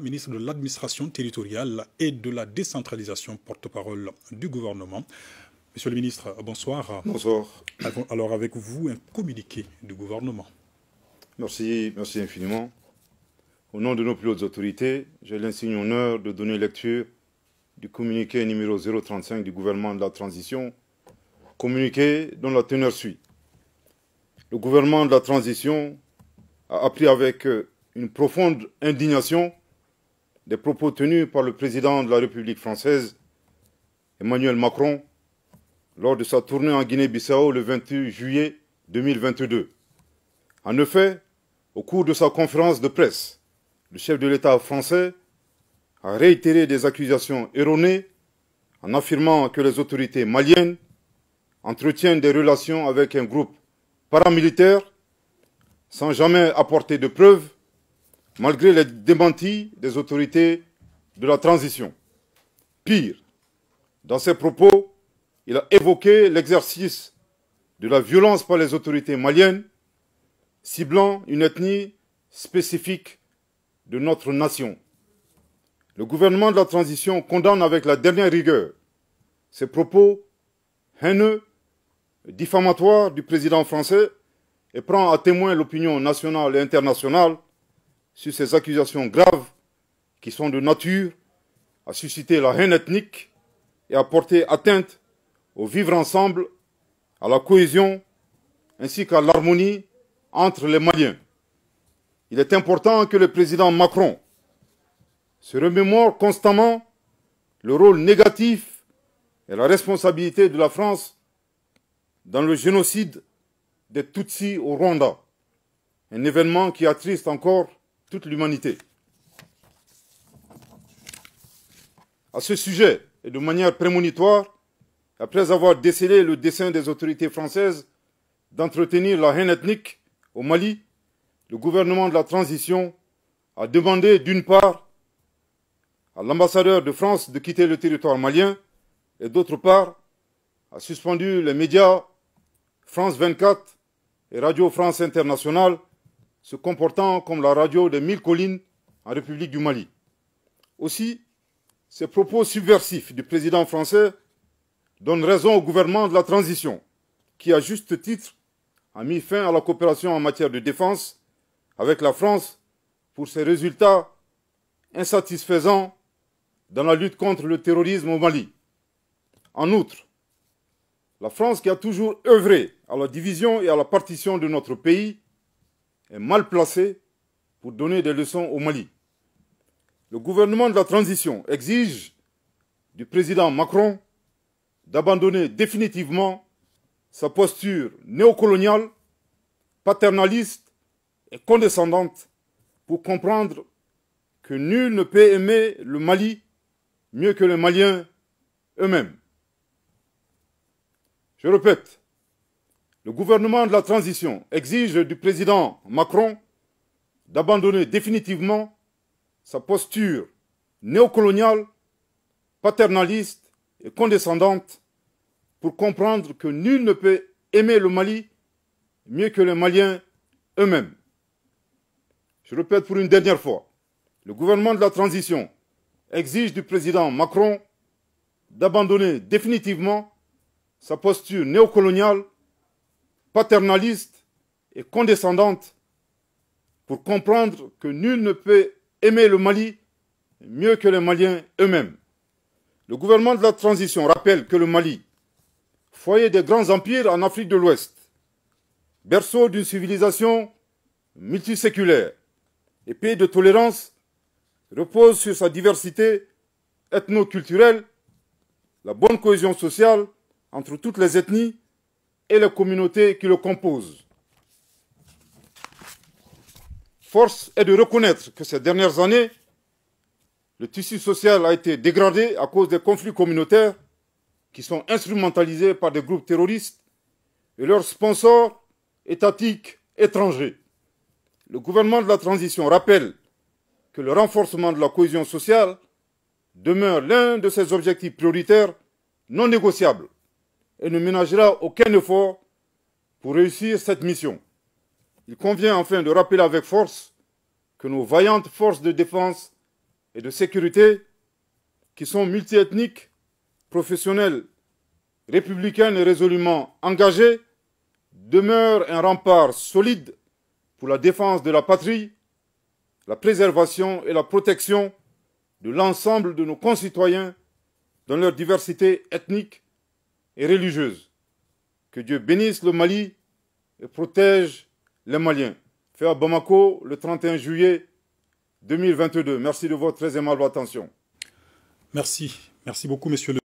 ministre de l'administration territoriale et de la décentralisation, porte-parole du gouvernement. Monsieur le ministre, bonsoir. Bonsoir. Alors avec vous, un communiqué du gouvernement. Merci, merci infiniment. Au nom de nos plus hautes autorités, j'ai l'insigne honneur de donner lecture du communiqué numéro 035 du gouvernement de la transition, communiqué dont la teneur suit. Le gouvernement de la transition a appris avec euh, une profonde indignation des propos tenus par le président de la République française, Emmanuel Macron, lors de sa tournée en Guinée-Bissau le 28 juillet 2022. En effet, au cours de sa conférence de presse, le chef de l'État français a réitéré des accusations erronées en affirmant que les autorités maliennes entretiennent des relations avec un groupe paramilitaire sans jamais apporter de preuves malgré les démentis des autorités de la transition. Pire, dans ses propos, il a évoqué l'exercice de la violence par les autorités maliennes, ciblant une ethnie spécifique de notre nation. Le gouvernement de la transition condamne avec la dernière rigueur ces propos haineux, diffamatoires du président français et prend à témoin l'opinion nationale et internationale sur ces accusations graves qui sont de nature à susciter la haine ethnique et à porter atteinte au vivre ensemble, à la cohésion ainsi qu'à l'harmonie entre les Maliens. Il est important que le président Macron se remémore constamment le rôle négatif et la responsabilité de la France dans le génocide des Tutsis au Rwanda, un événement qui attriste encore toute l'humanité. À ce sujet, et de manière prémonitoire, après avoir décelé le dessein des autorités françaises d'entretenir la haine ethnique au Mali, le gouvernement de la transition a demandé d'une part à l'ambassadeur de France de quitter le territoire malien et d'autre part a suspendu les médias France 24 et Radio France Internationale se comportant comme la radio des mille collines en République du Mali. Aussi, ces propos subversifs du président français donnent raison au gouvernement de la transition, qui, à juste titre, a mis fin à la coopération en matière de défense avec la France pour ses résultats insatisfaisants dans la lutte contre le terrorisme au Mali. En outre, la France qui a toujours œuvré à la division et à la partition de notre pays est mal placé pour donner des leçons au Mali. Le gouvernement de la transition exige du président Macron d'abandonner définitivement sa posture néocoloniale, paternaliste et condescendante pour comprendre que nul ne peut aimer le Mali mieux que les Maliens eux-mêmes. Je répète, le gouvernement de la transition exige du président Macron d'abandonner définitivement sa posture néocoloniale, paternaliste et condescendante pour comprendre que nul ne peut aimer le Mali mieux que les Maliens eux-mêmes. Je répète pour une dernière fois, le gouvernement de la transition exige du président Macron d'abandonner définitivement sa posture néocoloniale, paternaliste et condescendante pour comprendre que nul ne peut aimer le Mali mieux que les Maliens eux-mêmes. Le gouvernement de la transition rappelle que le Mali, foyer des grands empires en Afrique de l'Ouest, berceau d'une civilisation multiséculaire et pays de tolérance, repose sur sa diversité ethno-culturelle, la bonne cohésion sociale entre toutes les ethnies et les communautés qui le composent. Force est de reconnaître que ces dernières années, le tissu social a été dégradé à cause des conflits communautaires qui sont instrumentalisés par des groupes terroristes et leurs sponsors étatiques étrangers. Le gouvernement de la transition rappelle que le renforcement de la cohésion sociale demeure l'un de ses objectifs prioritaires non négociables et ne ménagera aucun effort pour réussir cette mission. Il convient enfin de rappeler avec force que nos vaillantes forces de défense et de sécurité, qui sont multiethniques, professionnelles, républicaines et résolument engagées, demeurent un rempart solide pour la défense de la patrie, la préservation et la protection de l'ensemble de nos concitoyens dans leur diversité ethnique, et religieuse. Que Dieu bénisse le Mali et protège les Maliens. Fait à Bamako le 31 juillet 2022. Merci de votre très aimable attention. Merci. Merci beaucoup, monsieur le